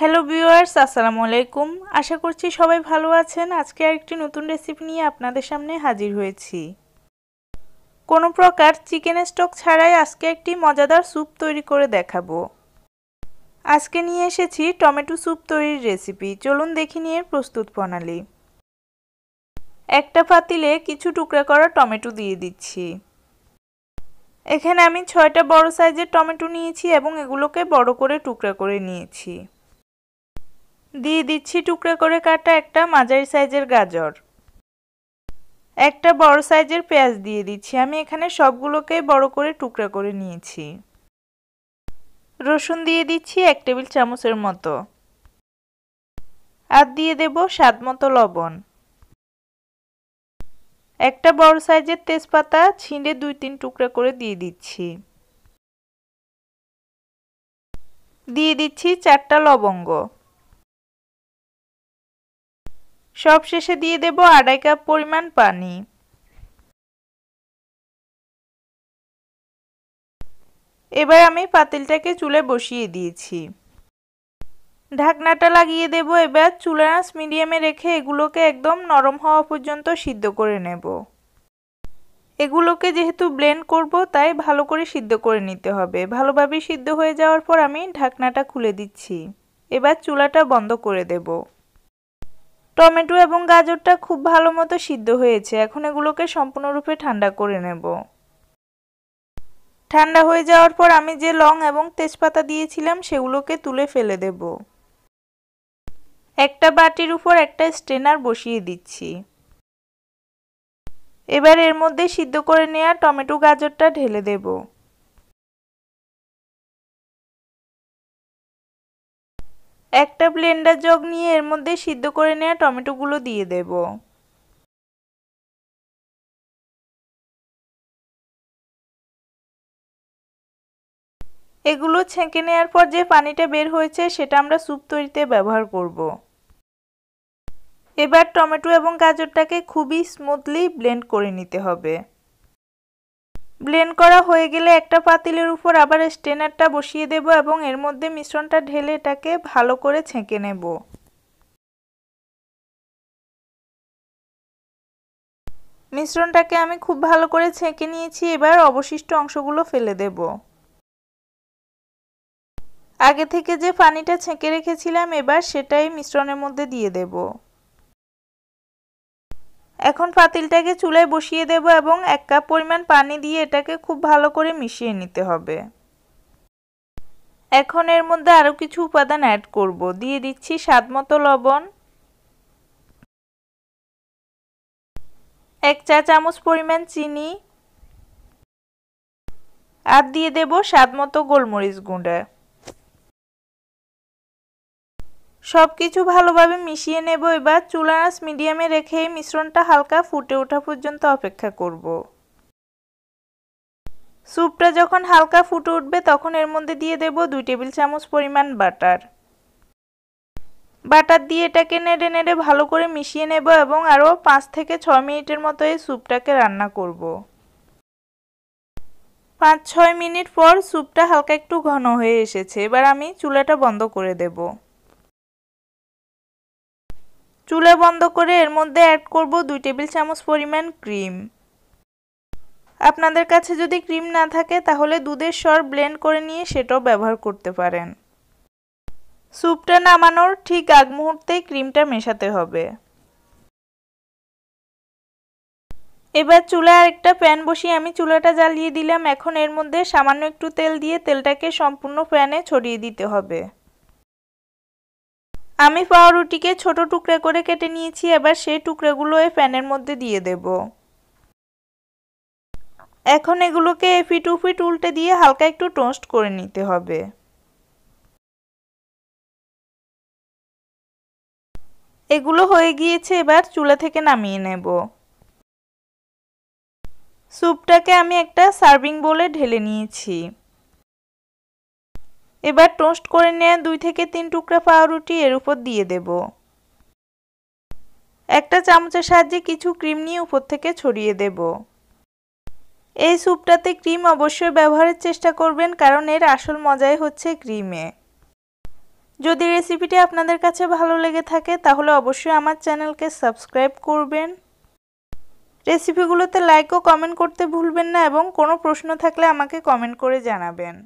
Hello viewers আসসালামু আলাইকুম আশা করছি সবাই ভালো আছেন আজকে আরেকটি নতুন রেসিপি নিয়ে আপনাদের সামনে হাজির হয়েছি কোনো প্রকার চিকেনের স্টক ছাড়াই আজকে একটি মজাদার স্যুপ তৈরি করে দেখাবো আজকে নিয়ে এসেছি টমেটো স্যুপ তৈরির রেসিপি চলুন দেখি নিয়ে প্রস্তুত প্রণালী একটা পাতিলে কিছু টুকরা করা টমেটো দিয়ে দিচ্ছি এখানে আমি ছয়টা বড় সাইজের টমেটো নিয়েছি এবং এগুলোকে বড় করে টুকরা করে নিয়েছি দিয়ে দিচ্ছি টুকরো করে কাটা একটা মাঝারি সাইজের গাজর একটা বড় সাইজের পেঁয়াজ দিয়ে দিচ্ছি আমি এখানে সবগুলোকে বড় করে টুকরা করে নিয়েছি রসুন দিয়ে দিচ্ছি এক টেবিল চামচের মতো আর দিয়ে দেব স্বাদ মতো লবণ একটা বড় সাইজের তেজপাতা ছিঁড়ে দুই তিন টুকরা করে দিয়ে দিচ্ছি দিয়ে দিচ্ছি চারটা লবঙ্গ সব শেষে দিয়ে দেব আড়াই কাপ পরিমাণ পানি এবার আমি পাতিলটাকে চুলে বসিয়ে দিয়েছি ঢাকনাটা লাগিয়ে দেব এবার চুলানাস মিডিয়ামে রেখে এগুলোকে একদম নরম হওয়া পর্যন্ত সিদ্ধ করে নেব এগুলোকে যেহেতু ব্লেন্ড করব তাই ভালো করে সিদ্ধ করে নিতে হবে ভালোভাবে সিদ্ধ হয়ে যাওয়ার পর আমি ঢাকনাটা খুলে দিচ্ছি এবার চুলাটা বন্ধ করে দেবো টমেটো এবং গাজরটা খুব ভালো মতো সিদ্ধ হয়েছে এখন এগুলোকে সম্পূর্ণরূপে ঠান্ডা করে নেব ঠান্ডা হয়ে যাওয়ার পর আমি যে লং এবং তেজপাতা দিয়েছিলাম সেগুলোকে তুলে ফেলে দেব একটা বাটির উপর একটা স্ট্রেনার বসিয়ে দিচ্ছি এবার এর মধ্যে সিদ্ধ করে নেওয়া টমেটো গাজরটা ঢেলে দেবো একটা ব্লেন্ডার জগ নিয়ে এর মধ্যে সিদ্ধ করে নেওয়া টমেটোগুলো দিয়ে দেব এগুলো ছেঁকে নেওয়ার পর যে পানিটা বের হয়েছে সেটা আমরা স্যুপ তৈরিতে ব্যবহার করব। এবার টমেটো এবং গাজরটাকে খুবই স্মুথলি ব্লেন্ড করে নিতে হবে ব্লেন্ড করা হয়ে গেলে একটা পাতিলের উপর আবার স্টেনারটা বসিয়ে দেব এবং এর মধ্যে মিশ্রণটা ঢেলে এটাকে ভালো করে ছেঁকে নেব মিশ্রণটাকে আমি খুব ভালো করে ছেঁকে নিয়েছি এবার অবশিষ্ট অংশগুলো ফেলে দেব আগে থেকে যে পানিটা ছেঁকে রেখেছিলাম এবার সেটাই মিশ্রণের মধ্যে দিয়ে দেবো এখন পাতিলটাকে চুলায় বসিয়ে দেব এবং এক কাপ পরিমাণ পানি দিয়ে এটাকে খুব ভালো করে মিশিয়ে নিতে হবে এখন এর মধ্যে আরও কিছু উপাদান অ্যাড করব দিয়ে দিচ্ছি স্বাদ মতো লবণ এক চা চামচ পরিমাণ চিনি আর দিয়ে দেব স্বাদ মতো গোলমরিচ গুঁড়া সব কিছু ভালোভাবে মিশিয়ে নেব এবার চুলানাস মিডিয়ামে রেখে মিশ্রণটা হালকা ফুটে ওঠা পর্যন্ত অপেক্ষা করব। স্যুপটা যখন হালকা ফুটে উঠবে তখন এর মধ্যে দিয়ে দেব দুই টেবিল চামচ পরিমাণ বাটার বাটার দিয়ে এটাকে নেড়ে নেড়ে ভালো করে মিশিয়ে নেব এবং আরও পাঁচ থেকে ছ মিনিটের মতো এই স্যুপটাকে রান্না করব। পাঁচ ছয় মিনিট পর স্যুপটা হালকা একটু ঘন হয়ে এসেছে এবার আমি চুলাটা বন্ধ করে দেবো চুলা বন্ধ করে এর মধ্যে অ্যাড করব দুই টেবিল চামচ পরিমাণ ক্রিম আপনাদের কাছে যদি ক্রিম না থাকে তাহলে দুধের স্বর ব্লেন্ড করে নিয়ে সেটাও ব্যবহার করতে পারেন স্যুপটা নামানোর ঠিক আগ মুহূর্তেই ক্রিমটা মেশাতে হবে এবার চুলা একটা প্যান বসিয়ে আমি চুলাটা জ্বালিয়ে দিলাম এখন এর মধ্যে সামান্য একটু তেল দিয়ে তেলটাকে সম্পূর্ণ প্যানে ছড়িয়ে দিতে হবে আমি পাউরুটিকে ছোট টুকরে করে কেটে নিয়েছি এবার সেই টুকরেগুলো এই প্যানের মধ্যে দিয়ে দেব এখন এগুলোকে এফিট উফিট উল্টে দিয়ে হালকা একটু টোস্ট করে নিতে হবে এগুলো হয়ে গিয়েছে এবার চুলা থেকে নামিয়ে নেব স্যুপটাকে আমি একটা সার্ভিং বোলে ঢেলে নিয়েছি এবার টোস্ট করে নেওয়া দুই থেকে তিন টুকরা পাউরুটি এর উপর দিয়ে দেব একটা চামচের সাহায্যে কিছু ক্রিম নিয়ে উপর থেকে ছড়িয়ে দেব এই স্যুপটাতে ক্রিম অবশ্যই ব্যবহারের চেষ্টা করবেন কারণ এর আসল মজাই হচ্ছে ক্রিমে যদি রেসিপিটি আপনাদের কাছে ভালো লেগে থাকে তাহলে অবশ্যই আমার চ্যানেলকে সাবস্ক্রাইব করবেন রেসিপিগুলোতে লাইক ও কমেন্ট করতে ভুলবেন না এবং কোনো প্রশ্ন থাকলে আমাকে কমেন্ট করে জানাবেন